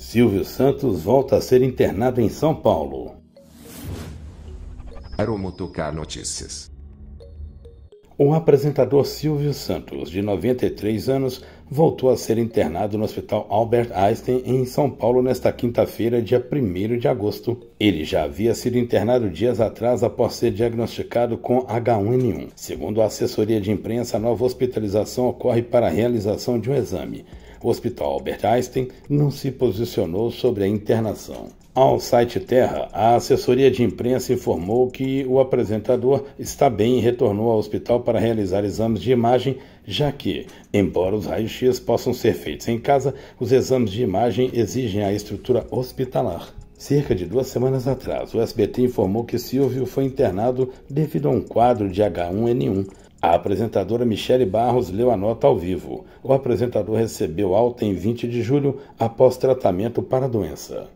Silvio Santos volta a ser internado em São Paulo. Aeromotocar Notícias. O apresentador Silvio Santos, de 93 anos, voltou a ser internado no Hospital Albert Einstein, em São Paulo, nesta quinta-feira, dia 1 de agosto. Ele já havia sido internado dias atrás após ser diagnosticado com H1N1. Segundo a assessoria de imprensa, a nova hospitalização ocorre para a realização de um exame. O Hospital Albert Einstein não se posicionou sobre a internação. Ao site Terra, a assessoria de imprensa informou que o apresentador está bem e retornou ao hospital para realizar exames de imagem, já que, embora os raios-x possam ser feitos em casa, os exames de imagem exigem a estrutura hospitalar. Cerca de duas semanas atrás, o SBT informou que Silvio foi internado devido a um quadro de H1N1. A apresentadora Michele Barros leu a nota ao vivo. O apresentador recebeu alta em 20 de julho após tratamento para a doença.